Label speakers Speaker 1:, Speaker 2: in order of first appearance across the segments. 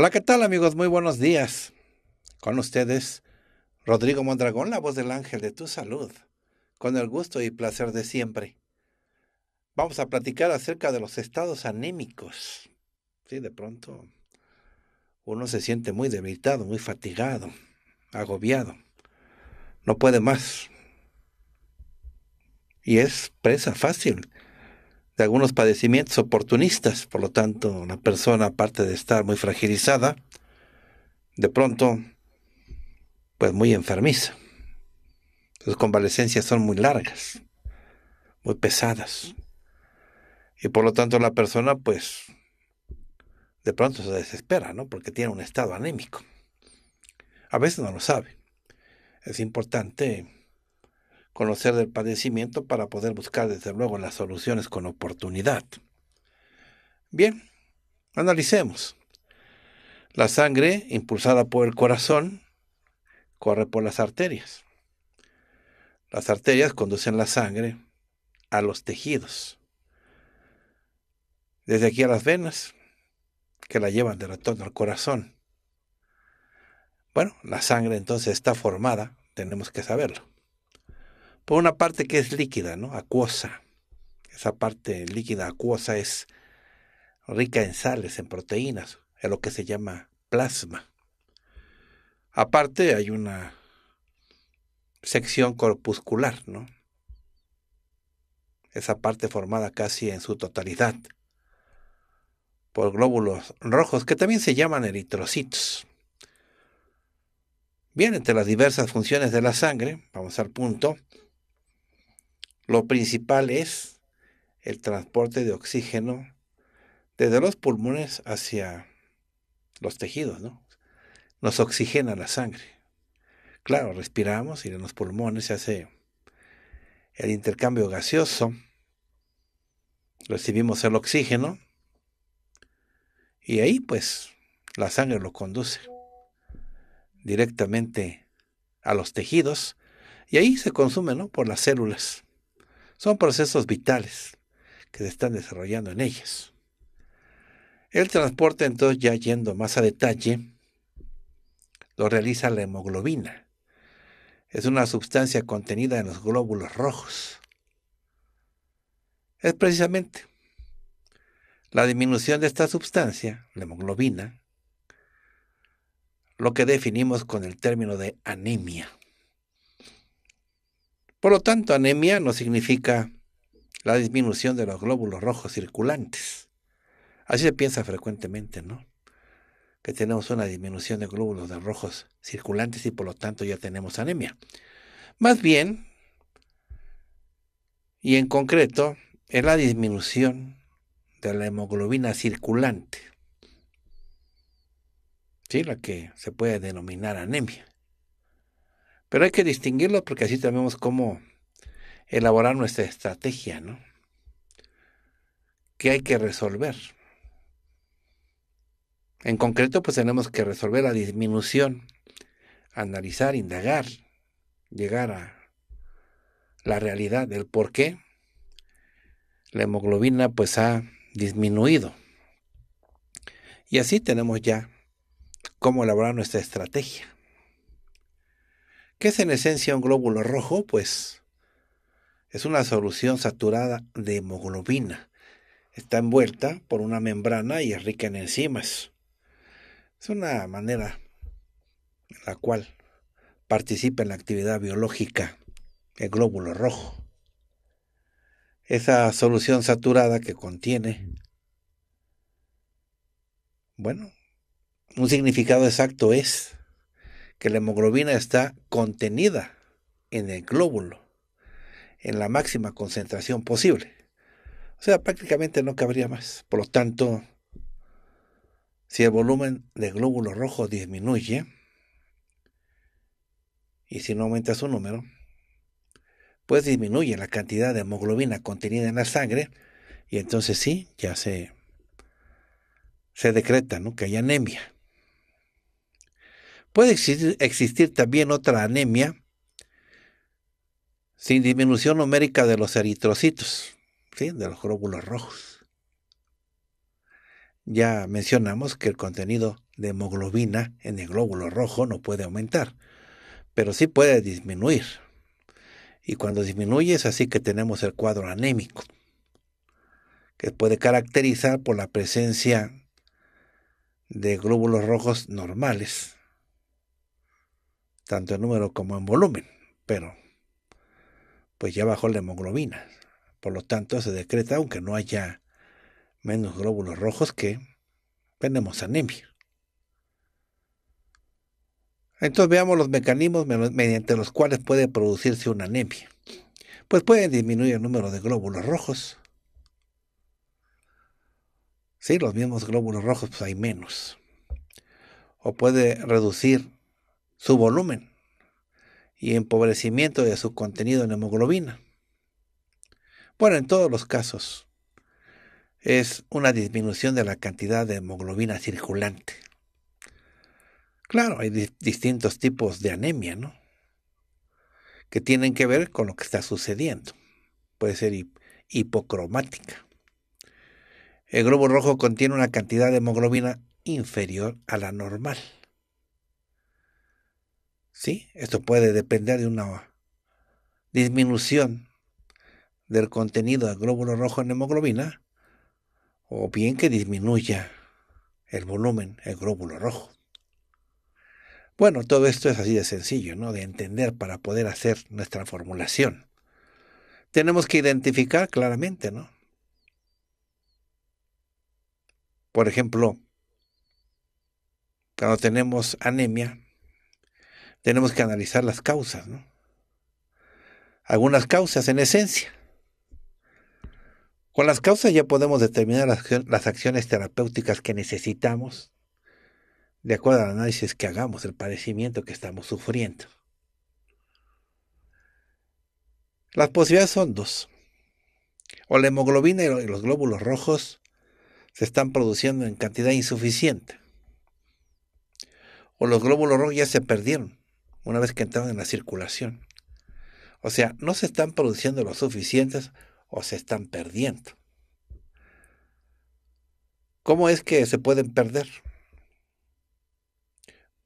Speaker 1: Hola, ¿qué tal amigos? Muy buenos días. Con ustedes, Rodrigo Mondragón, la voz del ángel de tu salud, con el gusto y placer de siempre. Vamos a platicar acerca de los estados anémicos. Sí, de pronto uno se siente muy debilitado, muy fatigado, agobiado, no puede más. Y es presa fácil algunos padecimientos oportunistas. Por lo tanto, la persona, aparte de estar muy fragilizada, de pronto, pues muy enfermiza. Sus convalecencias son muy largas, muy pesadas. Y por lo tanto la persona, pues, de pronto se desespera, ¿no? Porque tiene un estado anémico. A veces no lo sabe. Es importante conocer del padecimiento para poder buscar desde luego las soluciones con oportunidad. Bien, analicemos. La sangre, impulsada por el corazón, corre por las arterias. Las arterias conducen la sangre a los tejidos. Desde aquí a las venas, que la llevan de retorno al corazón. Bueno, la sangre entonces está formada, tenemos que saberlo una parte que es líquida, ¿no? Acuosa. Esa parte líquida acuosa es rica en sales, en proteínas, en lo que se llama plasma. Aparte hay una sección corpuscular, ¿no? Esa parte formada casi en su totalidad por glóbulos rojos que también se llaman eritrocitos. Bien, entre las diversas funciones de la sangre, vamos al punto, lo principal es el transporte de oxígeno desde los pulmones hacia los tejidos, ¿no? Nos oxigena la sangre. Claro, respiramos y en los pulmones se hace el intercambio gaseoso. Recibimos el oxígeno y ahí pues la sangre lo conduce directamente a los tejidos y ahí se consume, ¿no? Por las células. Son procesos vitales que se están desarrollando en ellos. El transporte, entonces, ya yendo más a detalle, lo realiza la hemoglobina. Es una sustancia contenida en los glóbulos rojos. Es precisamente la disminución de esta sustancia, la hemoglobina, lo que definimos con el término de anemia. Por lo tanto, anemia no significa la disminución de los glóbulos rojos circulantes. Así se piensa frecuentemente, ¿no? Que tenemos una disminución de glóbulos de rojos circulantes y por lo tanto ya tenemos anemia. Más bien, y en concreto, es la disminución de la hemoglobina circulante, ¿sí? la que se puede denominar anemia. Pero hay que distinguirlo porque así tenemos cómo elaborar nuestra estrategia, ¿no? Que hay que resolver. En concreto, pues tenemos que resolver la disminución, analizar, indagar, llegar a la realidad del por qué la hemoglobina pues ha disminuido. Y así tenemos ya cómo elaborar nuestra estrategia. ¿Qué es en esencia un glóbulo rojo? Pues es una solución saturada de hemoglobina. Está envuelta por una membrana y es rica en enzimas. Es una manera en la cual participa en la actividad biológica el glóbulo rojo. Esa solución saturada que contiene, bueno, un significado exacto es que la hemoglobina está contenida en el glóbulo, en la máxima concentración posible. O sea, prácticamente no cabría más. Por lo tanto, si el volumen de glóbulo rojo disminuye, y si no aumenta su número, pues disminuye la cantidad de hemoglobina contenida en la sangre, y entonces sí, ya se, se decreta ¿no? que hay anemia. Puede existir, también otra anemia sin disminución numérica de los eritrocitos, de los glóbulos rojos. Ya mencionamos que el contenido de hemoglobina en el glóbulo rojo no puede aumentar, pero sí puede disminuir. Y cuando disminuye es así que tenemos el cuadro anémico, que puede caracterizar por la presencia de glóbulos rojos normales tanto en número como en volumen, pero pues ya bajó la hemoglobina. Por lo tanto, se decreta, aunque no haya menos glóbulos rojos, que tenemos anemia. Entonces veamos los mecanismos mediante los cuales puede producirse una anemia. Pues puede disminuir el número de glóbulos rojos. Si los mismos glóbulos rojos pues hay menos. O puede reducir su volumen y empobrecimiento de su contenido en hemoglobina. Bueno, en todos los casos es una disminución de la cantidad de hemoglobina circulante. Claro, hay distintos tipos de anemia, ¿no? Que tienen que ver con lo que está sucediendo. Puede ser hipocromática. El globo rojo contiene una cantidad de hemoglobina inferior a la normal. ¿sí? Esto puede depender de una disminución del contenido del glóbulo rojo en hemoglobina o bien que disminuya el volumen, el glóbulo rojo. Bueno, todo esto es así de sencillo, ¿no? De entender para poder hacer nuestra formulación. Tenemos que identificar claramente, ¿no? Por ejemplo, cuando tenemos anemia, tenemos que analizar las causas, ¿no? Algunas causas en esencia. Con las causas ya podemos determinar las, acciones terapéuticas que necesitamos de acuerdo al análisis que hagamos, el padecimiento que estamos sufriendo. Las posibilidades son dos. O la hemoglobina y los glóbulos rojos se están produciendo en cantidad insuficiente. O los glóbulos rojos ya se perdieron una vez que entran en la circulación. O sea, no se están produciendo lo suficientes o se están perdiendo. ¿Cómo es que se pueden perder?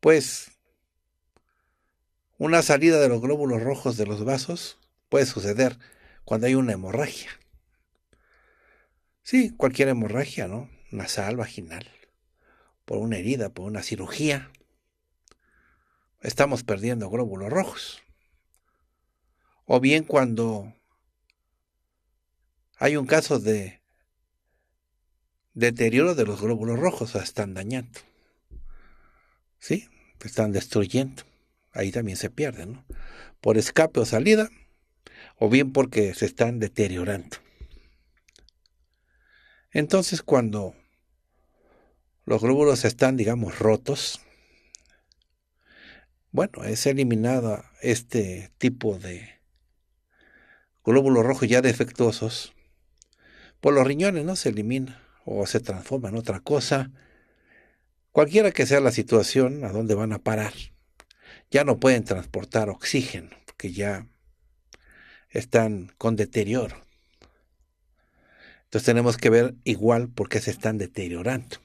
Speaker 1: Pues una salida de los glóbulos rojos de los vasos puede suceder cuando hay una hemorragia. Sí, cualquier hemorragia, ¿no? Nasal, vaginal, por una herida, por una cirugía estamos perdiendo glóbulos rojos. O bien cuando hay un caso de deterioro de los glóbulos rojos, o están dañando. ¿Sí? Están destruyendo. Ahí también se pierden, ¿no? Por escape o salida, o bien porque se están deteriorando. Entonces, cuando los glóbulos están, digamos, rotos, bueno, es eliminada este tipo de glóbulos rojos ya defectuosos por los riñones, ¿no? Se elimina o se transforma en otra cosa. Cualquiera que sea la situación, a dónde van a parar. Ya no pueden transportar oxígeno, porque ya están con deterioro. Entonces tenemos que ver igual por qué se están deteriorando.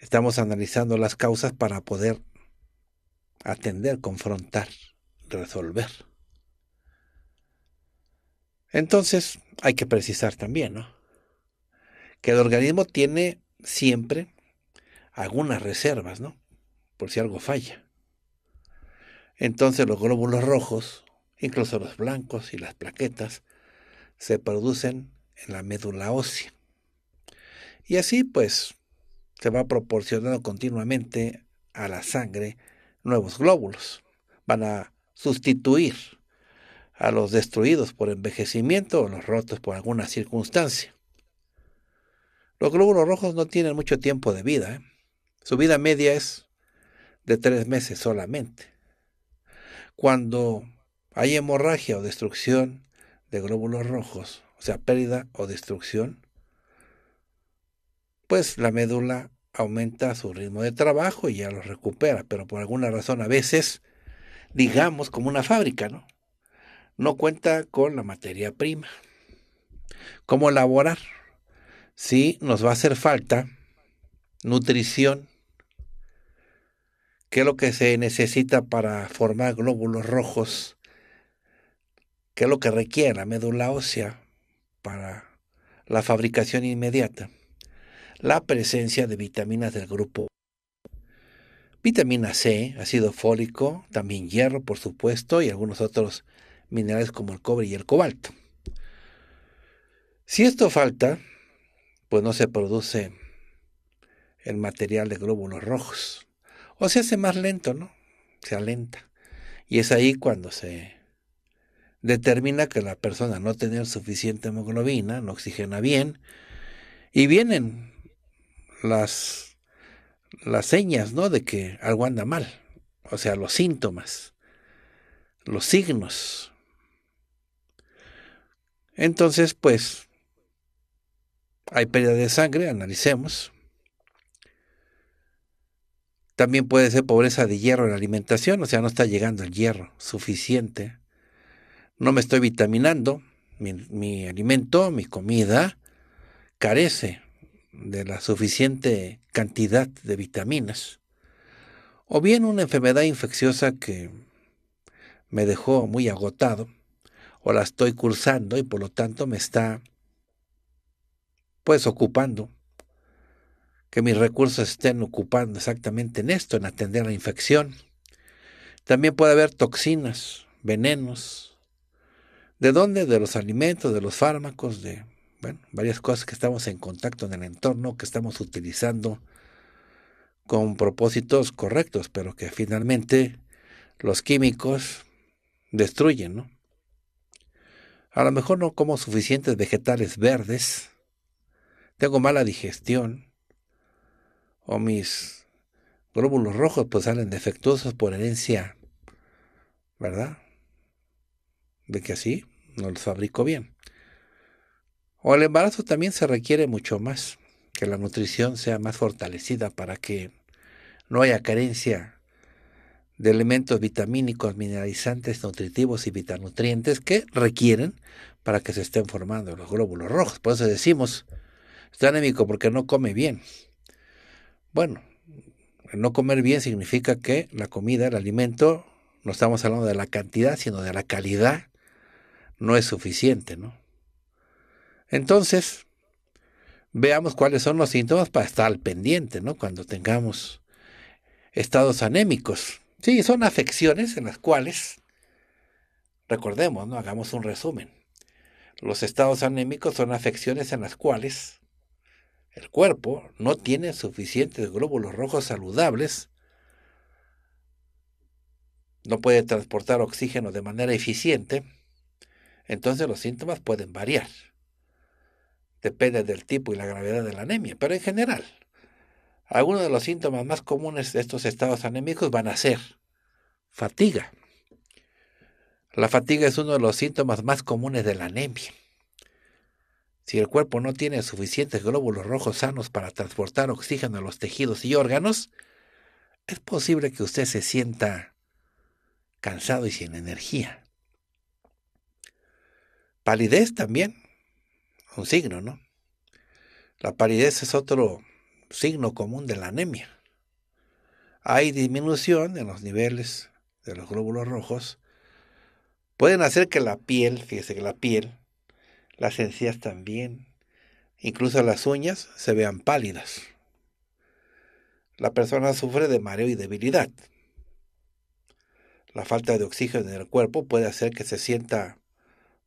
Speaker 1: Estamos analizando las causas para poder atender, confrontar, resolver. Entonces, hay que precisar también, ¿no? Que el organismo tiene siempre algunas reservas, ¿no? Por si algo falla. Entonces, los glóbulos rojos, incluso los blancos y las plaquetas, se producen en la médula ósea. Y así, pues, se va proporcionando continuamente a la sangre nuevos glóbulos. Van a sustituir a los destruidos por envejecimiento o los rotos por alguna circunstancia. Los glóbulos rojos no tienen mucho tiempo de vida. ¿eh? Su vida media es de tres meses solamente. Cuando hay hemorragia o destrucción de glóbulos rojos, o sea, pérdida o destrucción, pues la médula aumenta su ritmo de trabajo y ya lo recupera, pero por alguna razón a veces, digamos, como una fábrica, ¿no? No cuenta con la materia prima. ¿Cómo elaborar? Si nos va a hacer falta nutrición, qué es lo que se necesita para formar glóbulos rojos, qué es lo que requiere la médula ósea para la fabricación inmediata la presencia de vitaminas del grupo vitamina C, ácido fólico, también hierro, por supuesto, y algunos otros minerales como el cobre y el cobalto. Si esto falta, pues no se produce el material de glóbulos rojos. O se hace más lento, ¿no? Se alenta. Y es ahí cuando se determina que la persona no tiene suficiente hemoglobina, no oxigena bien, y vienen las, las señas, ¿no? De que algo anda mal, o sea, los síntomas, los signos. Entonces, pues, hay pérdida de sangre, analicemos. También puede ser pobreza de hierro en la alimentación, o sea, no está llegando el hierro suficiente. No me estoy vitaminando, mi alimento, mi comida carece de la suficiente cantidad de vitaminas, o bien una enfermedad infecciosa que me dejó muy agotado, o la estoy cursando y por lo tanto me está pues ocupando, que mis recursos estén ocupando exactamente en esto, en atender la infección. También puede haber toxinas, venenos. ¿De dónde? De los alimentos, de los fármacos, de varias cosas que estamos en contacto en el entorno, que estamos utilizando con propósitos correctos, pero que finalmente los químicos destruyen, ¿no? A lo mejor no como suficientes vegetales verdes, tengo mala digestión, o mis glóbulos rojos pues salen defectuosos por herencia, ¿verdad? De que así no los fabrico bien. O el embarazo también se requiere mucho más, que la nutrición sea más fortalecida para que no haya carencia de elementos vitamínicos, mineralizantes, nutritivos y vitanutrientes que requieren para que se estén formando los glóbulos rojos. Por eso decimos, está anémico porque no come bien. Bueno, no comer bien significa que la comida, el alimento, no estamos hablando de la cantidad, sino de la calidad, no es suficiente, ¿no? Entonces, veamos cuáles son los síntomas para estar al pendiente, ¿no? Cuando tengamos estados anémicos. Sí, son afecciones en las cuales, recordemos, ¿no? Hagamos un resumen. Los estados anémicos son afecciones en las cuales el cuerpo no tiene suficientes glóbulos rojos saludables, no puede transportar oxígeno de manera eficiente, entonces los síntomas pueden variar depende del tipo y la gravedad de la anemia, pero en general, algunos de los síntomas más comunes de estos estados anémicos van a ser fatiga. La fatiga es uno de los síntomas más comunes de la anemia. Si el cuerpo no tiene suficientes glóbulos rojos sanos para transportar oxígeno a los tejidos y órganos, es posible que usted se sienta cansado y sin energía. Palidez también un signo, ¿no? La palidez es otro signo común de la anemia. Hay disminución en los niveles de los glóbulos rojos. Pueden hacer que la piel, fíjese que la piel, las encías también, incluso las uñas se vean pálidas. La persona sufre de mareo y debilidad. La falta de oxígeno en el cuerpo puede hacer que se sienta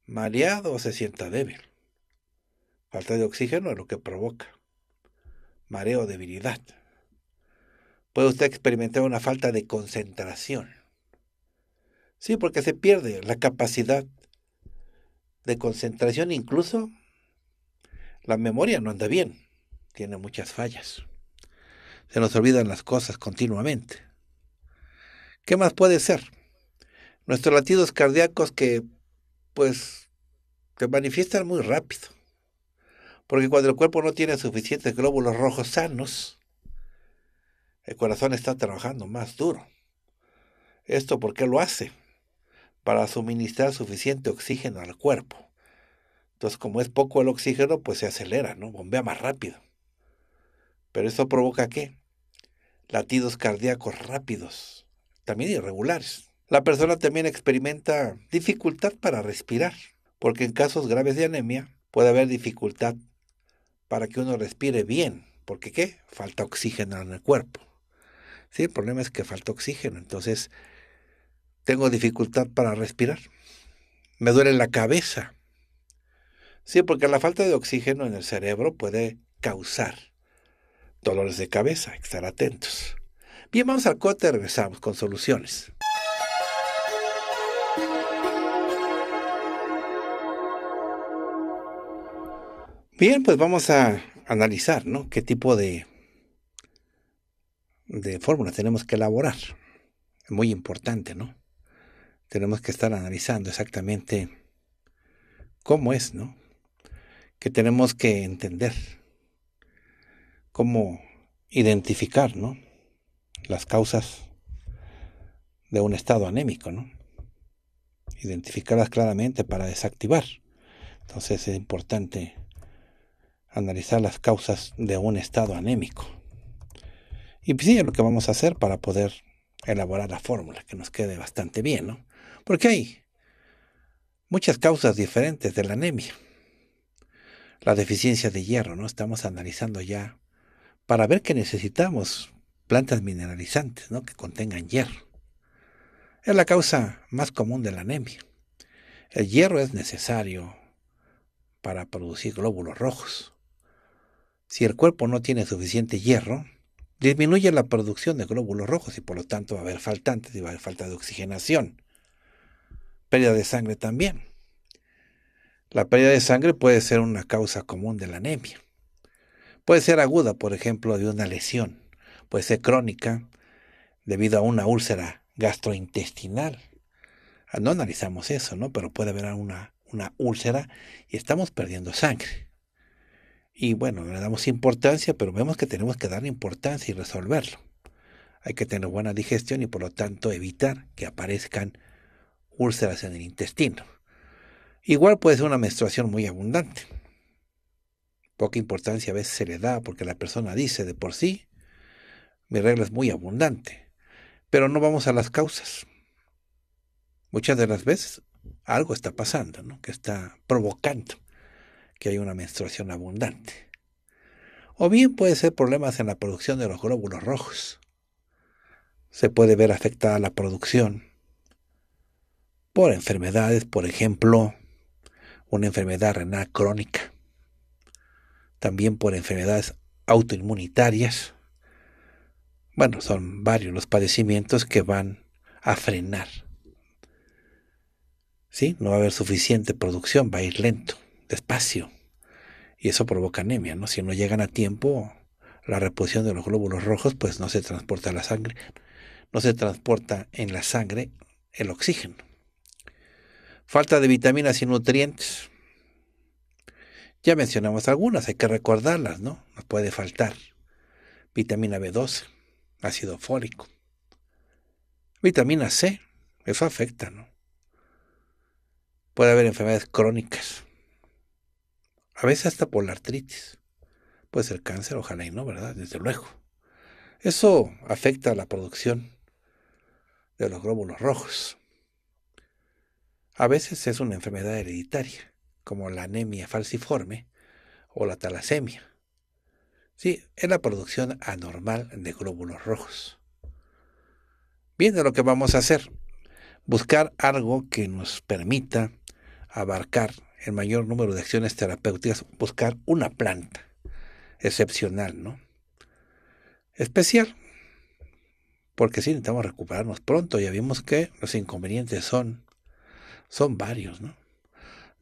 Speaker 1: mareado o se sienta débil. Falta de oxígeno es lo que provoca mareo, debilidad. Puede usted experimentar una falta de concentración. Sí, porque se pierde la capacidad de concentración, incluso la memoria no anda bien, tiene muchas fallas. Se nos olvidan las cosas continuamente. ¿Qué más puede ser? Nuestros latidos cardíacos que, pues, se manifiestan muy rápido porque cuando el cuerpo no tiene suficientes glóbulos rojos sanos, el corazón está trabajando más duro. ¿Esto por qué lo hace? Para suministrar suficiente oxígeno al cuerpo. Entonces, como es poco el oxígeno, pues se acelera, ¿no? Bombea más rápido. Pero eso provoca qué? Latidos cardíacos rápidos, también irregulares. La persona también experimenta dificultad para respirar, porque en casos graves de anemia puede haber dificultad para que uno respire bien. Porque ¿qué? Falta oxígeno en el cuerpo. Sí, el problema es que falta oxígeno. Entonces, tengo dificultad para respirar. Me duele la cabeza. Sí, porque la falta de oxígeno en el cerebro puede causar dolores de cabeza. Estar atentos. Bien, vamos al y regresamos con soluciones. Bien, pues vamos a analizar, ¿no? ¿Qué tipo de, de fórmulas tenemos que elaborar? Es Muy importante, ¿no? Tenemos que estar analizando exactamente cómo es, ¿no? Que tenemos que entender, cómo identificar, ¿no? Las causas de un estado anémico, ¿no? Identificarlas claramente para desactivar. Entonces es importante analizar las causas de un estado anémico. Y pues lo que vamos a hacer para poder elaborar la fórmula, que nos quede bastante bien, ¿no? Porque hay muchas causas diferentes de la anemia. La deficiencia de hierro, ¿no? Estamos analizando ya para ver que necesitamos plantas mineralizantes, ¿no? Que contengan hierro. Es la causa más común de la anemia. El hierro es necesario para producir glóbulos rojos. Si el cuerpo no tiene suficiente hierro, disminuye la producción de glóbulos rojos y por lo tanto va a haber faltantes y va a haber falta de oxigenación. Pérdida de sangre también. La pérdida de sangre puede ser una causa común de la anemia. Puede ser aguda, por ejemplo, de una lesión. Puede ser crónica debido a una úlcera gastrointestinal. Ah, no analizamos eso, ¿no? Pero puede haber una, una úlcera y estamos perdiendo sangre. Y bueno, le damos importancia, pero vemos que tenemos que dar importancia y resolverlo. Hay que tener buena digestión y por lo tanto evitar que aparezcan úlceras en el intestino. Igual puede ser una menstruación muy abundante. Poca importancia a veces se le da porque la persona dice de por sí, mi regla es muy abundante, pero no vamos a las causas. Muchas de las veces algo está pasando, ¿no? que está provocando que hay una menstruación abundante. O bien puede ser problemas en la producción de los glóbulos rojos. Se puede ver afectada la producción por enfermedades, por ejemplo, una enfermedad renal crónica, también por enfermedades autoinmunitarias. Bueno, son varios los padecimientos que van a frenar. ¿Sí? No va a haber suficiente producción, va a ir lento despacio. Y eso provoca anemia, ¿no? Si no llegan a tiempo, la reposición de los glóbulos rojos, pues no se transporta la sangre. No se transporta en la sangre el oxígeno. Falta de vitaminas y nutrientes. Ya mencionamos algunas, hay que recordarlas, ¿no? Nos puede faltar vitamina B12, ácido fólico, vitamina C, eso afecta, ¿no? Puede haber enfermedades crónicas, a veces hasta por la artritis. Puede ser cáncer, ojalá y no, ¿verdad? Desde luego. Eso afecta a la producción de los glóbulos rojos. A veces es una enfermedad hereditaria, como la anemia falciforme o la talasemia. Sí, es la producción anormal de glóbulos rojos. Bien, de lo que vamos a hacer, buscar algo que nos permita abarcar el mayor número de acciones terapéuticas, buscar una planta excepcional, ¿no? Especial, porque si necesitamos recuperarnos pronto. Ya vimos que los inconvenientes son, son varios, ¿no?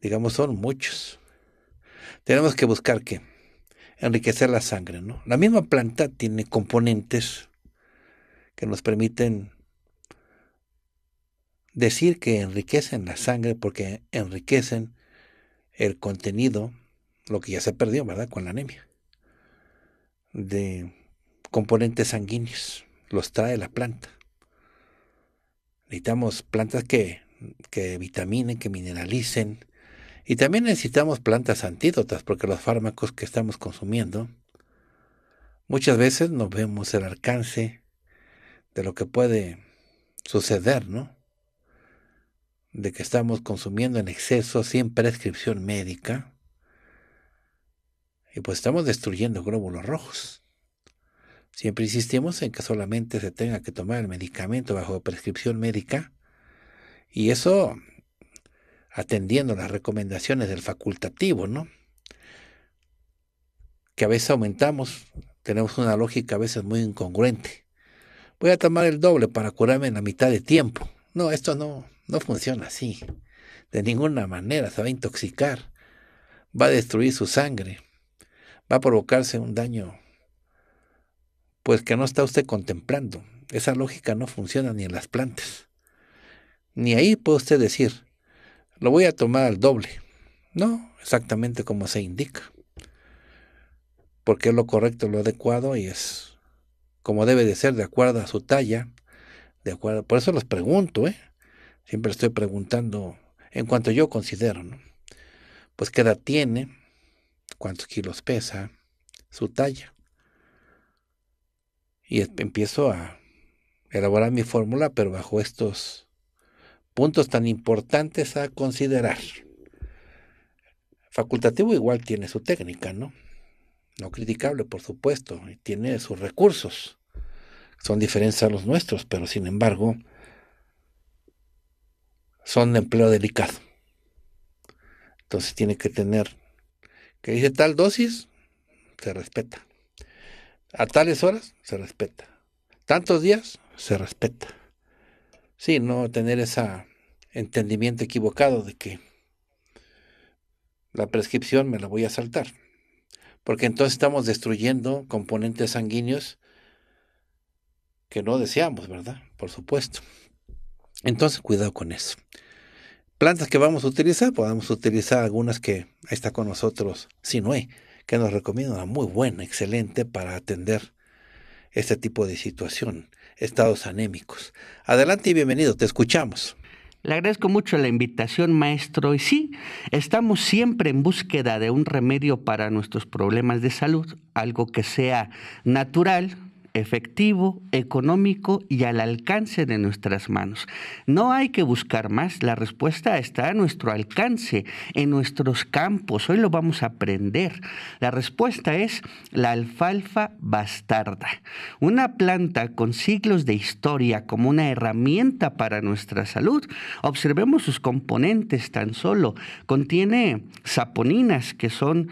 Speaker 1: Digamos, son muchos. Tenemos que buscar que enriquecer la sangre, ¿no? La misma planta tiene componentes que nos permiten decir que enriquecen la sangre porque enriquecen el contenido, lo que ya se perdió, ¿verdad? Con la anemia, de componentes sanguíneos, los trae la planta. Necesitamos plantas que, vitaminen, que mineralicen, y también necesitamos plantas antídotas, porque los fármacos que estamos consumiendo, muchas veces no vemos el alcance de lo que puede suceder, ¿no? de que estamos consumiendo en exceso sin prescripción médica. Y pues estamos destruyendo glóbulos rojos. Siempre insistimos en que solamente se tenga que tomar el medicamento bajo prescripción médica. Y eso atendiendo las recomendaciones del facultativo, ¿no? Que a veces aumentamos, tenemos una lógica a veces muy incongruente. Voy a tomar el doble para curarme en la mitad de tiempo. No, esto no, no funciona así. De ninguna manera se va a intoxicar. Va a destruir su sangre. Va a provocarse un daño pues que no está usted contemplando. Esa lógica no funciona ni en las plantas. Ni ahí puede usted decir, lo voy a tomar al doble. No, exactamente como se indica. Porque es lo correcto, lo adecuado y es como debe de ser, de acuerdo a su talla. De acuerdo. Por eso les pregunto, ¿eh? Siempre estoy preguntando, en cuanto yo considero, ¿no? Pues qué edad tiene, cuántos kilos pesa, su talla. Y empiezo a elaborar mi fórmula, pero bajo estos puntos tan importantes a considerar. Facultativo igual tiene su técnica, ¿no? No criticable, por supuesto, tiene sus recursos. Son diferentes a los nuestros, pero sin embargo, son de empleo delicado. Entonces tiene que tener, que dice tal dosis, se respeta. A tales horas, se respeta. Tantos días, se respeta. Sí, no tener ese entendimiento equivocado de que la prescripción me la voy a saltar. Porque entonces estamos destruyendo componentes sanguíneos que no deseamos, ¿verdad? Por supuesto. Entonces, cuidado con eso. Plantas que vamos a utilizar, podemos utilizar algunas que está con nosotros hay que nos recomienda una muy buena, excelente para atender este tipo de situación, estados anémicos.
Speaker 2: Adelante y bienvenido, te escuchamos. Le agradezco mucho la invitación, maestro. Y sí, estamos siempre en búsqueda de un remedio para nuestros problemas de salud, algo que sea natural, efectivo, económico y al alcance de nuestras manos. No hay que buscar más, la respuesta está a nuestro alcance, en nuestros campos, hoy lo vamos a aprender. La respuesta es la alfalfa bastarda, una planta con siglos de historia como una herramienta para nuestra salud. Observemos sus componentes tan solo, contiene saponinas que son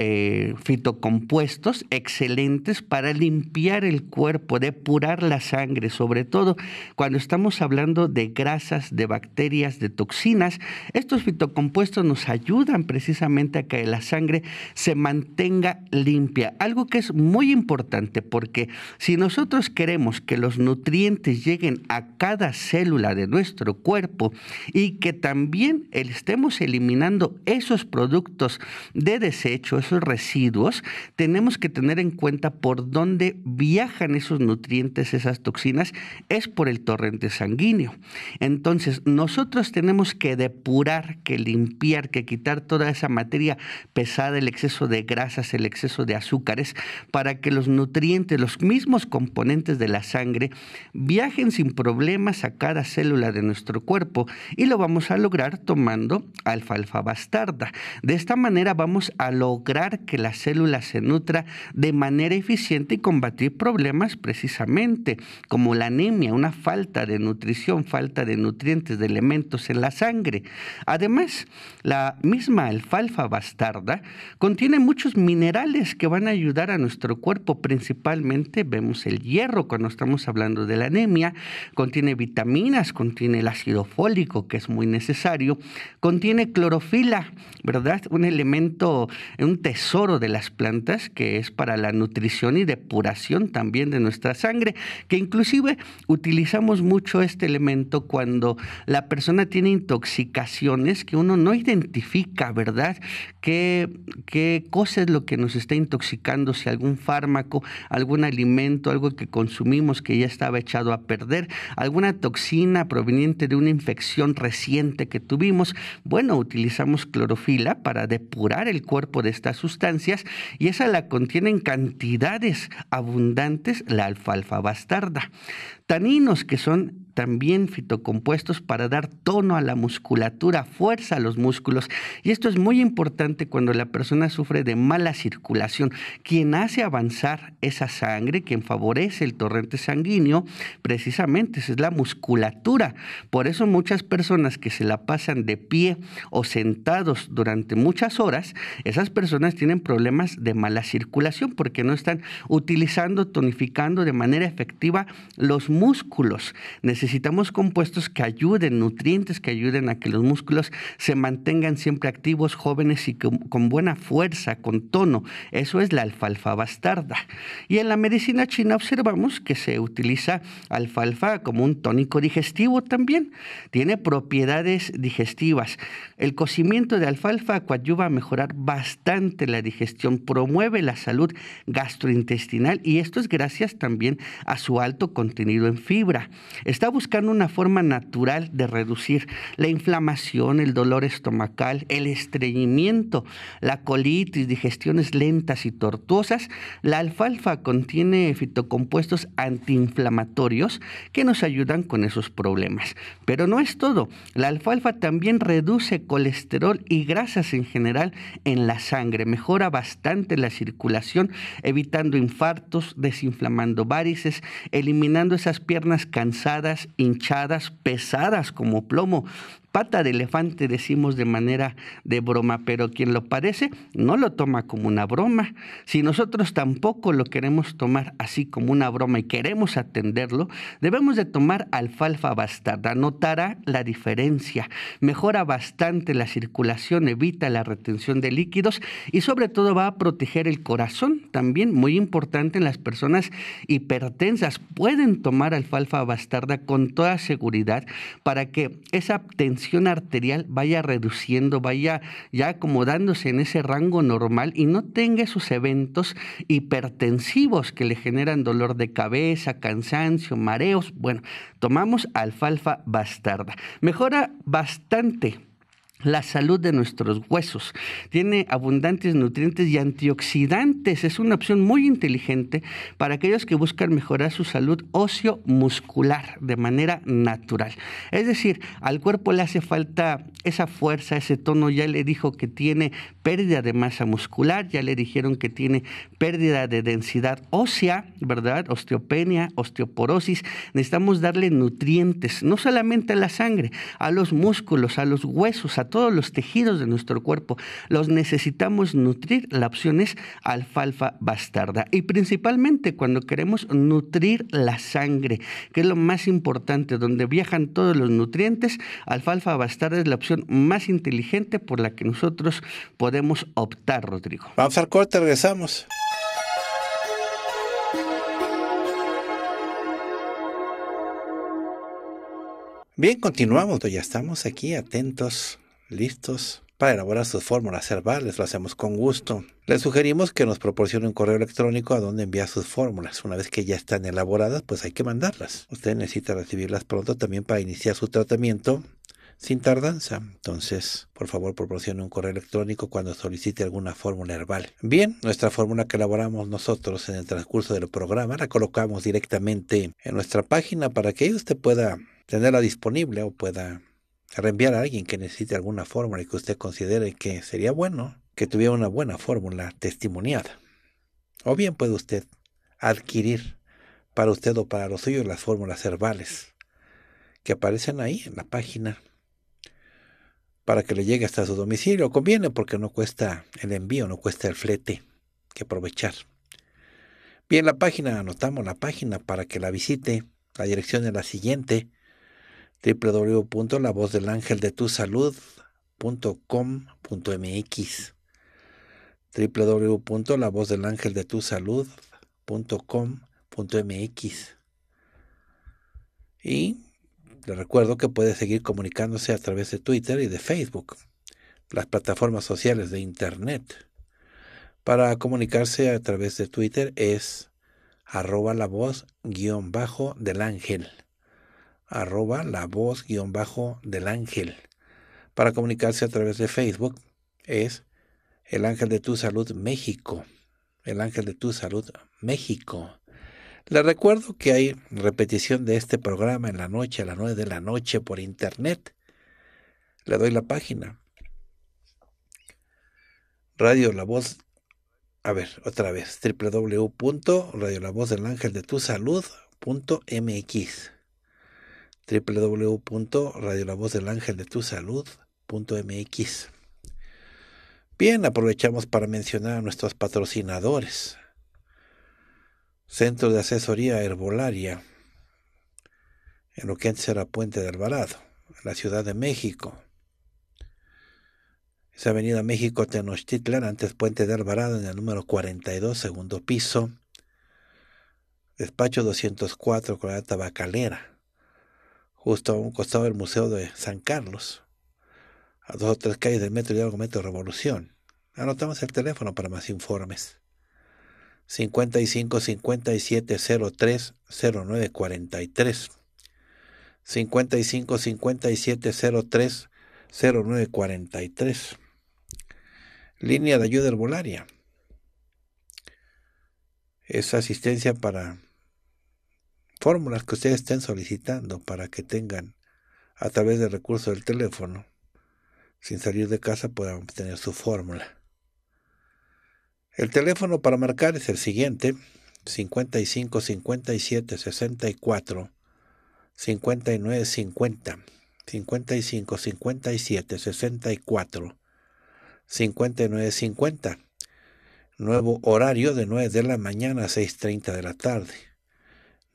Speaker 2: eh, fitocompuestos excelentes para limpiar el cuerpo, depurar la sangre, sobre todo cuando estamos hablando de grasas, de bacterias, de toxinas. Estos fitocompuestos nos ayudan precisamente a que la sangre se mantenga limpia, algo que es muy importante porque si nosotros queremos que los nutrientes lleguen a cada célula de nuestro cuerpo y que también estemos eliminando esos productos de desechos, residuos, tenemos que tener en cuenta por dónde viajan esos nutrientes, esas toxinas, es por el torrente sanguíneo. Entonces, nosotros tenemos que depurar, que limpiar, que quitar toda esa materia pesada, el exceso de grasas, el exceso de azúcares, para que los nutrientes, los mismos componentes de la sangre, viajen sin problemas a cada célula de nuestro cuerpo y lo vamos a lograr tomando alfalfa bastarda. De esta manera vamos a lograr que la célula se nutra de manera eficiente y combatir problemas precisamente como la anemia, una falta de nutrición, falta de nutrientes, de elementos en la sangre. Además, la misma alfalfa bastarda contiene muchos minerales que van a ayudar a nuestro cuerpo, principalmente vemos el hierro cuando estamos hablando de la anemia, contiene vitaminas, contiene el ácido fólico que es muy necesario, contiene clorofila, ¿verdad? Un elemento, un tesoro de las plantas que es para la nutrición y depuración también de nuestra sangre, que inclusive utilizamos mucho este elemento cuando la persona tiene intoxicaciones que uno no identifica, ¿verdad? ¿Qué, qué cosa es lo que nos está intoxicando? Si algún fármaco, algún alimento, algo que consumimos que ya estaba echado a perder, alguna toxina proveniente de una infección reciente que tuvimos, bueno, utilizamos clorofila para depurar el cuerpo de esta sustancias y esa la contienen en cantidades abundantes la alfalfa bastarda. Taninos que son también fitocompuestos para dar tono a la musculatura, fuerza a los músculos. Y esto es muy importante cuando la persona sufre de mala circulación. Quien hace avanzar esa sangre, quien favorece el torrente sanguíneo, precisamente es la musculatura. Por eso muchas personas que se la pasan de pie o sentados durante muchas horas, esas personas tienen problemas de mala circulación porque no están utilizando, tonificando de manera efectiva los músculos necesitamos compuestos que ayuden, nutrientes que ayuden a que los músculos se mantengan siempre activos, jóvenes y con, buena fuerza, con tono. Eso es la alfalfa bastarda. Y en la medicina china observamos que se utiliza alfalfa como un tónico digestivo también. Tiene propiedades digestivas. El cocimiento de alfalfa coadyuva a mejorar bastante la digestión, promueve la salud gastrointestinal y esto es gracias también a su alto contenido en fibra. Está buscando una forma natural de reducir la inflamación, el dolor estomacal, el estreñimiento, la colitis, digestiones lentas y tortuosas. La alfalfa contiene fitocompuestos antiinflamatorios que nos ayudan con esos problemas. Pero no es todo. La alfalfa también reduce colesterol y grasas en general en la sangre. Mejora bastante la circulación, evitando infartos, desinflamando varices, eliminando esas piernas cansadas hinchadas, pesadas como plomo, pata de elefante, decimos de manera de broma, pero quien lo parece no lo toma como una broma. Si nosotros tampoco lo queremos tomar así como una broma y queremos atenderlo, debemos de tomar alfalfa bastarda. Notará la diferencia, mejora bastante la circulación, evita la retención de líquidos y sobre todo va a proteger el corazón, también muy importante en las personas hipertensas. Pueden tomar alfalfa bastarda con toda seguridad para que esa tensión arterial vaya reduciendo, vaya ya acomodándose en ese rango normal y no tenga esos eventos hipertensivos que le generan dolor de cabeza, cansancio, mareos. Bueno, tomamos alfalfa bastarda. Mejora bastante la salud de nuestros huesos. Tiene abundantes nutrientes y antioxidantes. Es una opción muy inteligente para aquellos que buscan mejorar su salud óseo-muscular de manera natural. Es decir, al cuerpo le hace falta esa fuerza, ese tono. Ya le dijo que tiene pérdida de masa muscular, ya le dijeron que tiene pérdida de densidad ósea, ¿verdad? Osteopenia, osteoporosis. Necesitamos darle nutrientes, no solamente a la sangre, a los músculos, a los huesos, a todos los tejidos de nuestro cuerpo. Los necesitamos nutrir. La opción es alfalfa bastarda. Y principalmente cuando queremos nutrir la sangre, que es lo más importante, donde viajan todos los nutrientes, alfalfa bastarda es la opción más inteligente por la que nosotros podemos optar, Rodrigo. Vamos al corte, regresamos.
Speaker 1: Bien, continuamos, ya estamos aquí atentos listos para elaborar sus fórmulas herbales, lo hacemos con gusto. Les sugerimos que nos proporcione un correo electrónico a donde enviar sus fórmulas. Una vez que ya están elaboradas, pues hay que mandarlas. Usted necesita recibirlas pronto también para iniciar su tratamiento sin tardanza. Entonces, por favor, proporcione un correo electrónico cuando solicite alguna fórmula herbal. Bien, nuestra fórmula que elaboramos nosotros en el transcurso del programa la colocamos directamente en nuestra página para que usted pueda tenerla disponible o pueda reenviar a alguien que necesite alguna fórmula y que usted considere que sería bueno que tuviera una buena fórmula testimoniada. O bien puede usted adquirir para usted o para los suyos las fórmulas herbales que aparecen ahí en la página para que le llegue hasta su domicilio. Conviene porque no cuesta el envío, no cuesta el flete que aprovechar. Bien, la página, anotamos la página para que la visite. La dirección es la siguiente, www.lavozdelangeldetusalud.com.mx www.lavozdelangeldetusalud.com.mx Y le recuerdo que puede seguir comunicándose a través de Twitter y de Facebook, las plataformas sociales de Internet. Para comunicarse a través de Twitter es arroba la voz guión bajo del ángel arroba la voz guión bajo del ángel. Para comunicarse a través de Facebook es el ángel de tu salud México. El ángel de tu salud México. le recuerdo que hay repetición de este programa en la noche, a las 9 de la noche por internet. Le doy la página. Radio La Voz. A ver, otra vez. www.radiolavozdelangeldetusalud.mx de salud.mx. Bien, aprovechamos para mencionar a nuestros patrocinadores. Centro de Asesoría Herbolaria, en lo que antes era Puente de Alvarado, en la Ciudad de México. Es Avenida México Tenochtitlan, antes Puente de Alvarado, en el número 42, segundo piso. Despacho 204, la Tabacalera justo a un costado del Museo de San Carlos, a dos o tres calles del metro y Hidalgo Metro Revolución. Anotamos el teléfono para más informes. 55 57 03 09 55 57 03 09 Línea de ayuda herbolaria. Es asistencia para fórmulas que ustedes estén solicitando para que tengan a través del recurso del teléfono, sin salir de casa puedan obtener su fórmula. El teléfono para marcar es el siguiente, 55 57 64 59 50 55 57 64 59 50 Nuevo horario de 9 de la mañana a 6.30 de la tarde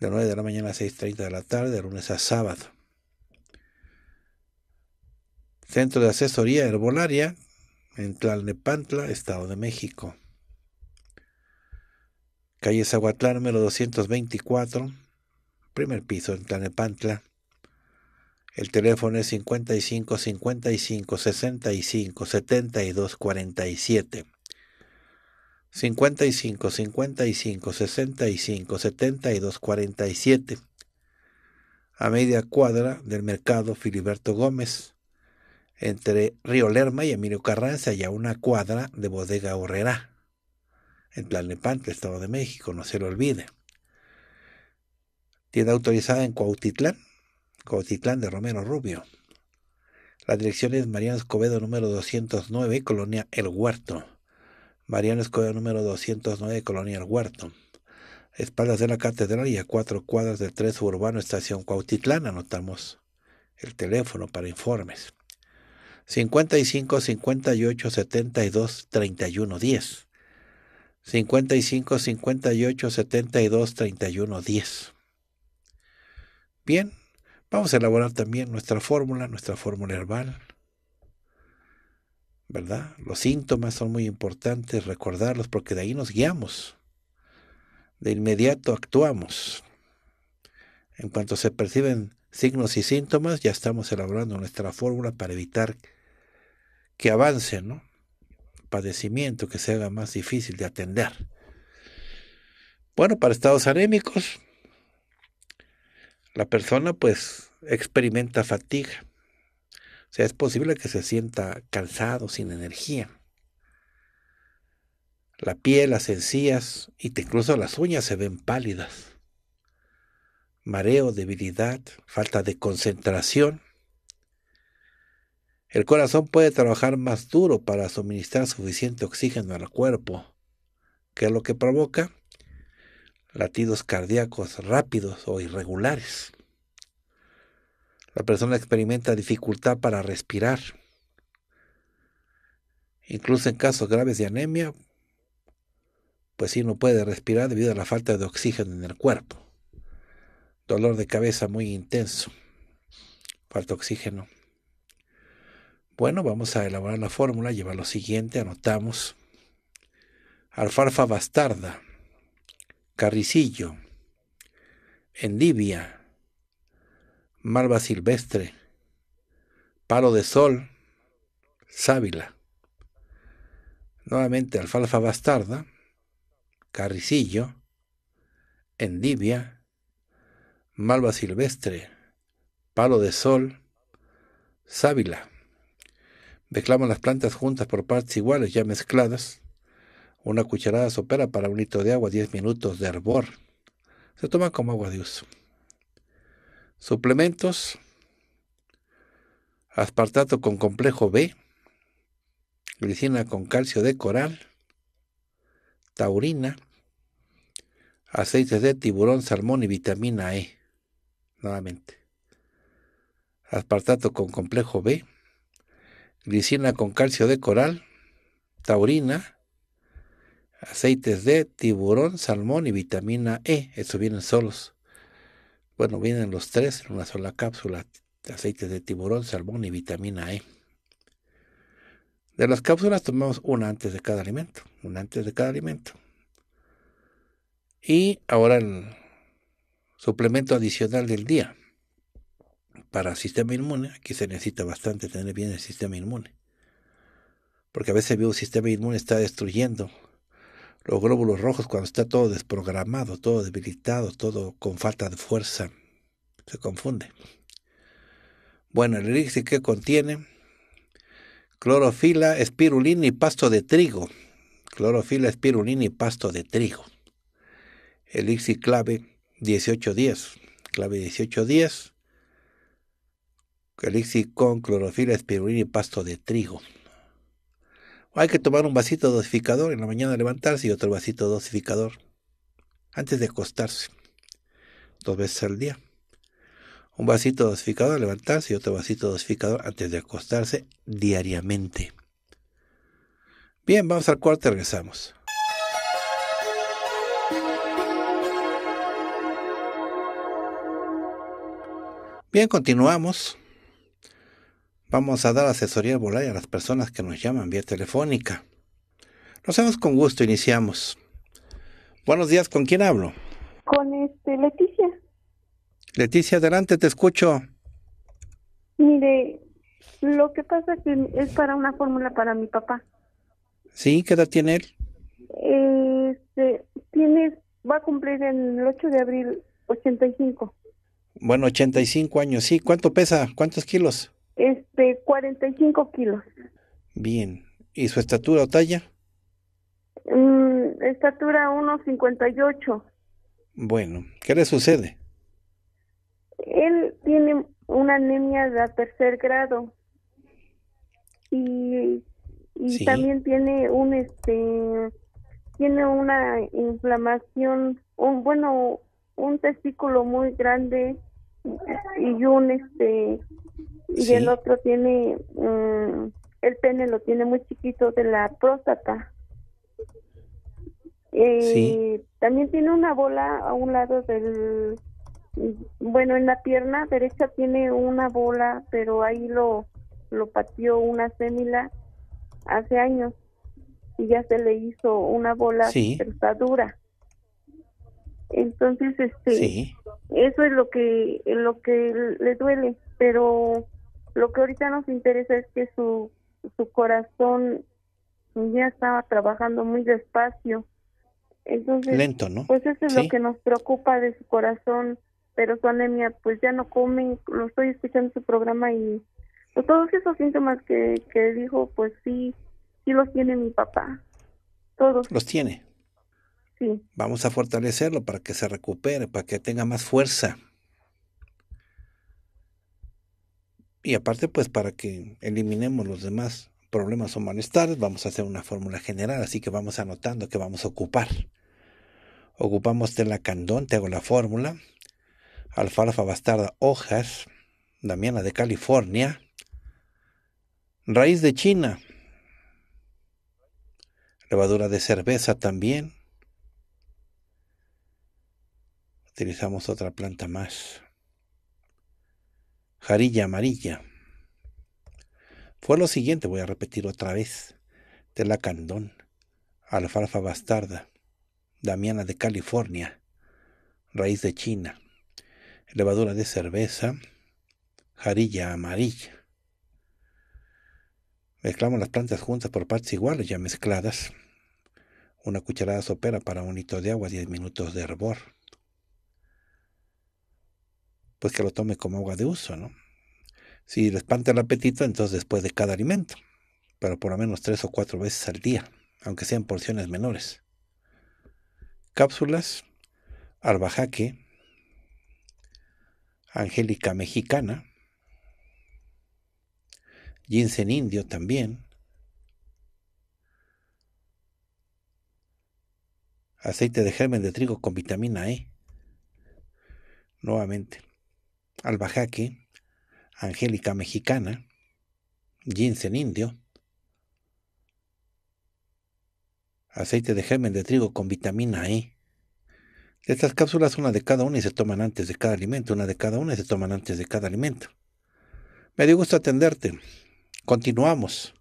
Speaker 1: de 9 de la mañana a 6.30 de la tarde, de lunes a sábado. Centro de Asesoría Herbolaria en Tlalnepantla, Estado de México. Calle Zaguatlán, número 224, primer piso en Tlalnepantla. El teléfono es 55 55 65 72 47. 55, 55, 65, 72, 47. A media cuadra del mercado Filiberto Gómez, entre Río Lerma y Emilio Carranza, y a una cuadra de Bodega Horrera, en Tlalnepantla, Estado de México, no se lo olvide. Tienda autorizada en Cuautitlán, Cuautitlán de Romero Rubio. La dirección es Mariano Escobedo número 209, Colonia El Huerto. Mariano Escudero, número 209, Colonia El Huerto. espaldas de la catedral y a cuatro cuadras del tren Urbano Estación Cuautitlán anotamos el teléfono para informes. 55 58 72 31 10. 55 58 72 31 10. Bien, vamos a elaborar también nuestra fórmula, nuestra fórmula herbal ¿verdad? Los síntomas son muy importantes recordarlos porque de ahí nos guiamos. De inmediato actuamos. En cuanto se perciben signos y síntomas, ya estamos elaborando nuestra fórmula para evitar que avance, ¿no? Padecimiento que se haga más difícil de atender. Bueno, para estados anémicos, la persona pues experimenta fatiga o sea, es posible que se sienta cansado, sin energía. La piel, las encías y incluso las uñas se ven pálidas. Mareo, debilidad, falta de concentración. El corazón puede trabajar más duro para suministrar suficiente oxígeno al cuerpo, que es lo que provoca latidos cardíacos rápidos o irregulares. La persona experimenta dificultad para respirar. Incluso en casos graves de anemia, pues sí, no puede respirar debido a la falta de oxígeno en el cuerpo. Dolor de cabeza muy intenso. Falta oxígeno. Bueno, vamos a elaborar la fórmula, lleva lo siguiente, anotamos. Alfalfa bastarda, carricillo, endivia, malva silvestre, palo de sol, sábila. Nuevamente alfalfa bastarda, carricillo, endivia, malva silvestre, palo de sol, sábila. Mezclamos las plantas juntas por partes iguales, ya mezcladas. Una cucharada sopera para un litro de agua, 10 minutos de hervor. Se toma como agua de uso. Suplementos, aspartato con complejo B, glicina con calcio de coral, taurina, aceites de tiburón, salmón y vitamina E, nuevamente. Aspartato con complejo B, glicina con calcio de coral, taurina, aceites de tiburón, salmón y vitamina E, eso vienen solos. Bueno, vienen los tres en una sola cápsula, aceite de tiburón, salmón y vitamina E. De las cápsulas tomamos una antes de cada alimento, una antes de cada alimento. Y ahora el suplemento adicional del día para el sistema inmune, aquí se necesita bastante tener bien el sistema inmune, porque a veces el sistema inmune está destruyendo los glóbulos rojos cuando está todo desprogramado, todo debilitado, todo con falta de fuerza. Se confunde. Bueno, el elixir que contiene clorofila, espirulina y pasto de trigo. Clorofila, espirulina y pasto de trigo. Elixir clave 1810. Clave 1810. Elixir con clorofila, espirulina y pasto de trigo hay que tomar un vasito dosificador en la mañana levantarse y otro vasito dosificador antes de acostarse, dos veces al día. Un vasito dosificador levantarse y otro vasito dosificador antes de acostarse diariamente. Bien, vamos al cuarto y regresamos. Bien, continuamos. Vamos a dar asesoría volar a las personas que nos llaman vía telefónica. Nos vemos con gusto, iniciamos. Buenos días, ¿con quién hablo?
Speaker 3: Con este, Leticia.
Speaker 1: Leticia, adelante, te escucho.
Speaker 3: Mire, lo que pasa es que es para una fórmula para mi papá.
Speaker 1: Sí, ¿qué edad tiene
Speaker 3: él? Este, tiene, va a cumplir el 8 de abril 85.
Speaker 1: Bueno, 85 años, sí. ¿Cuánto pesa? ¿Cuántos kilos?
Speaker 3: Este, 45 kilos.
Speaker 1: Bien. ¿Y su estatura o talla?
Speaker 3: Mm, estatura 1,58.
Speaker 1: Bueno, ¿qué le sucede?
Speaker 3: Él tiene una anemia de tercer grado y, también tiene un este tiene una inflamación, un bueno, un testículo muy grande y un este y el otro tiene, mm, el pene lo tiene muy chiquito de la próstata. y También tiene una bola a un lado del, bueno, en la pierna derecha tiene una bola, pero ahí lo, lo pateó una sémila hace años y ya se le hizo una bola sí. dura. Entonces, este, eso es lo que, lo que le duele, pero lo que ahorita nos interesa es que su, su corazón ya estaba trabajando muy despacio. Entonces, Lento, ¿no? Pues eso es lo que nos preocupa de su corazón, pero su anemia, pues ya no come, lo estoy escuchando en su programa y pues, todos esos síntomas que, que dijo, pues sí, sí los tiene mi papá. Todos. Los tiene. Sí.
Speaker 1: Vamos a fortalecerlo para que se recupere, para que tenga más fuerza. Y aparte, pues para que eliminemos los demás problemas o malestares, vamos a hacer una fórmula general, así que vamos anotando que vamos a ocupar. Ocupamos tela candón, te hago la fórmula. Alfalfa bastarda, hojas. Damiana de California. Raíz de China. Levadura de cerveza también. Utilizamos otra planta más jarilla amarilla. Fue lo siguiente, voy a repetir otra vez. tela candón, alfalfa bastarda, damiana de California, raíz de China, levadura de cerveza, jarilla amarilla. Mezclamos las plantas juntas por partes iguales ya mezcladas. Una cucharada sopera para un litro de agua, 10 minutos de hervor pues que lo tome como agua de uso, ¿no? Si le espanta el apetito, entonces después de cada alimento, pero por lo menos tres o cuatro veces al día, aunque sean porciones menores. Cápsulas, albajaque, angélica mexicana, ginseng indio también, aceite de germen de trigo con vitamina E. Nuevamente, albajaque, angélica mexicana, ginseng indio, aceite de germen de trigo con vitamina E. De estas cápsulas, una de cada una y se toman antes de cada alimento, una de cada una y se toman antes de cada alimento. Me dio gusto atenderte. Continuamos.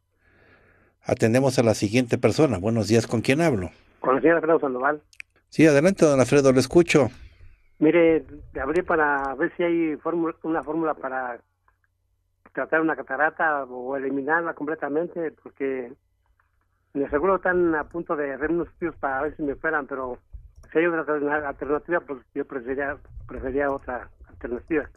Speaker 1: Atendemos a la siguiente persona. Buenos días, ¿con quién hablo?
Speaker 3: Con el señor Alfredo Sandoval.
Speaker 1: Sí, adelante, don Alfredo, lo escucho.
Speaker 3: Mire, le para ver si hay una fórmula para tratar una catarata o eliminarla completamente, porque me aseguro están a punto de hacer unos para ver si me fueran, pero si hay otra alternativa, pues yo preferiría, otra alternativa.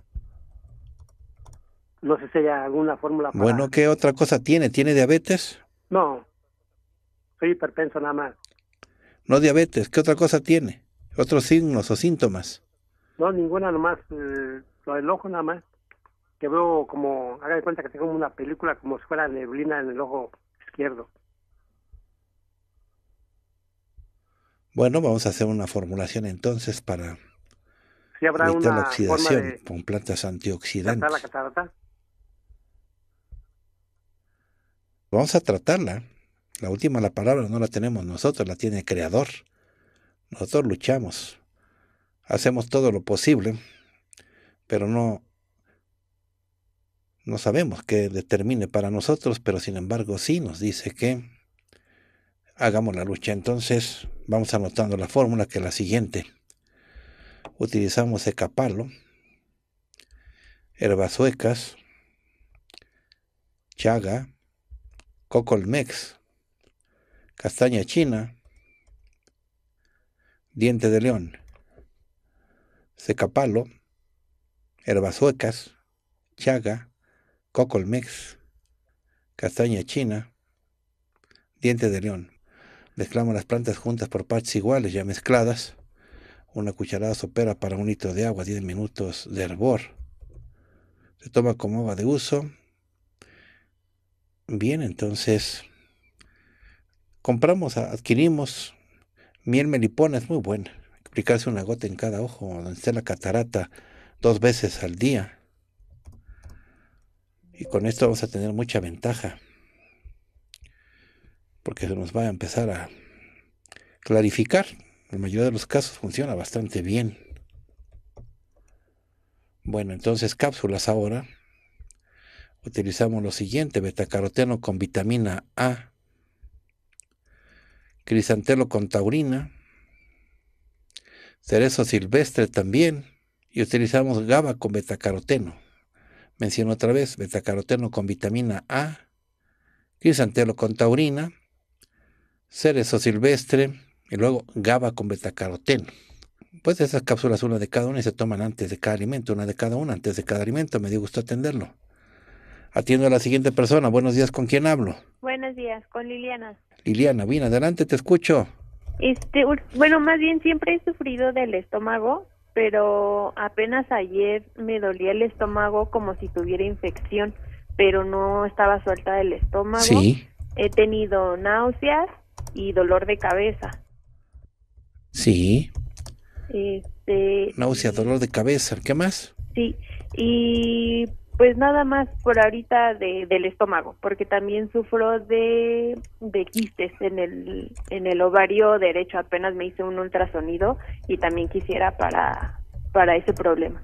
Speaker 3: No sé si hay alguna fórmula para... Bueno,
Speaker 1: ¿qué otra cosa tiene? ¿Tiene diabetes?
Speaker 3: No, soy hipertenso nada más.
Speaker 1: No diabetes, ¿qué otra cosa tiene? ¿Otros signos o síntomas?
Speaker 3: No, ninguna nomás, eh, lo del ojo nada más, que veo como, haga de cuenta que tengo una película como si fuera neblina en el ojo izquierdo.
Speaker 1: Bueno, vamos a hacer una formulación entonces para
Speaker 3: habrá evitar una la oxidación
Speaker 1: con plantas antioxidantes. la catarata? Vamos a tratarla. La última, la palabra no la tenemos nosotros, la tiene el creador. Nosotros luchamos hacemos todo lo posible, pero no, no sabemos qué determine para nosotros, pero sin embargo sí nos dice que hagamos la lucha. Entonces vamos anotando la fórmula que es la siguiente. Utilizamos ecapalo, herbas suecas, chaga, cocolmex, castaña china, diente de león secapalo, herbas suecas, chaga, cocolmex, castaña china, diente de león. Mezclamos las plantas juntas por partes iguales, ya mezcladas. Una cucharada sopera para un litro de agua, 10 minutos de hervor. Se toma como agua de uso. Bien, entonces compramos, adquirimos miel melipona, es muy buena aplicarse una gota en cada ojo, donde esté la catarata, dos veces al día. Y con esto vamos a tener mucha ventaja, porque se nos va a empezar a clarificar. En la mayoría de los casos funciona bastante bien. Bueno, entonces cápsulas ahora. Utilizamos lo siguiente, betacaroteno con vitamina A, crisantelo con taurina, cerezo silvestre también, y utilizamos GABA con betacaroteno. Menciono otra vez, betacaroteno con vitamina A, crisantelo con taurina, cerezo silvestre y luego GABA con betacaroteno. Pues esas cápsulas, una de cada una, y se toman antes de cada alimento, una de cada una, antes de cada alimento. Me dio gusto atenderlo. Atiendo a la siguiente persona. Buenos días, ¿con quién hablo?
Speaker 3: Buenos días, con Liliana.
Speaker 1: Liliana, bien, adelante, te escucho.
Speaker 3: Este, bueno, más bien siempre he sufrido del estómago, pero apenas ayer me dolía el estómago como si tuviera infección, pero no estaba suelta del estómago. Sí. He tenido náuseas y dolor de cabeza. Sí. Este,
Speaker 1: náuseas, dolor de cabeza, ¿qué más?
Speaker 3: Sí, y pues nada más por ahorita del estómago, porque también sufro de, quistes en el, en el ovario derecho. Apenas me hice un ultrasonido y también quisiera para, para ese problema.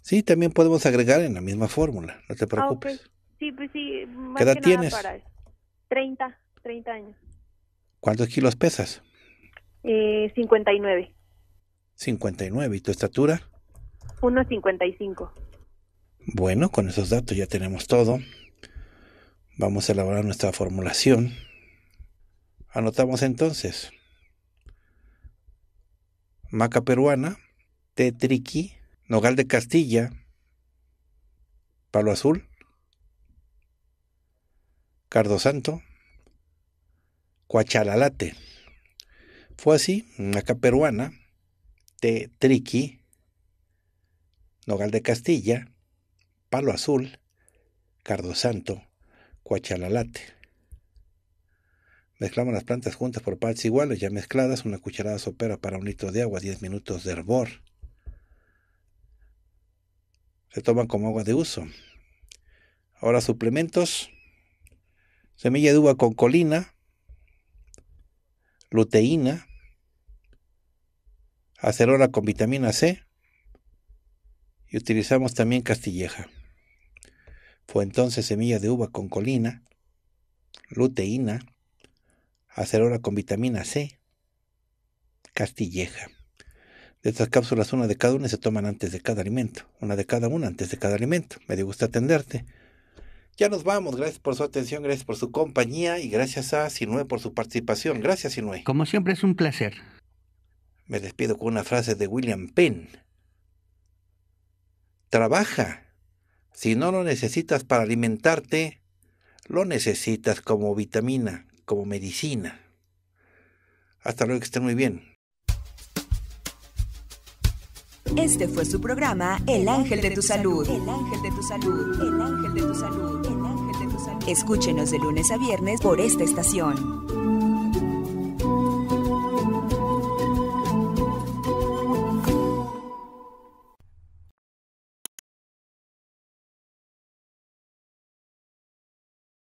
Speaker 1: Sí, también podemos agregar en la misma fórmula, no te ah, preocupes.
Speaker 3: Sí, pues sí. ¿Qué edad tienes? para 30, 30 años.
Speaker 1: ¿Cuántos kilos pesas?
Speaker 3: Eh, 59.
Speaker 1: 59. ¿Y tu estatura?
Speaker 3: 1,55.
Speaker 1: Bueno, con esos datos ya tenemos todo. Vamos a elaborar nuestra formulación. Anotamos entonces maca peruana, tetriqui, triqui, nogal de Castilla, palo azul, cardo santo, cuachalalate. Fue así, maca peruana, tetriqui, triqui, nogal de Castilla, Palo Azul, Cardo Santo, Cuachalalate. Mezclamos las plantas juntas por partes iguales, ya mezcladas, una cucharada sopera para un litro de agua, 10 minutos de hervor. Se toman como agua de uso. Ahora suplementos. Semilla de uva con colina, luteína, acerola con vitamina C y utilizamos también castilleja. Fue entonces semilla de uva con colina, luteína, acerola con vitamina C, castilleja. De estas cápsulas, una de cada una se toman antes de cada alimento, una de cada una antes de cada alimento. Me dio gusto atenderte. Ya nos vamos, gracias por su atención, gracias por su compañía y gracias a Sinue por su participación. Gracias, Sinue. Como
Speaker 2: siempre, es un placer.
Speaker 1: Me despido con una frase de William Penn. Trabaja si no lo necesitas para alimentarte, lo necesitas como vitamina, como medicina. Hasta luego, que estén muy bien.
Speaker 2: Este fue su programa El Ángel de tu Salud. El Ángel de tu Salud. Ángel de Salud. El Ángel de tu Salud. Escúchenos de lunes a viernes por esta estación.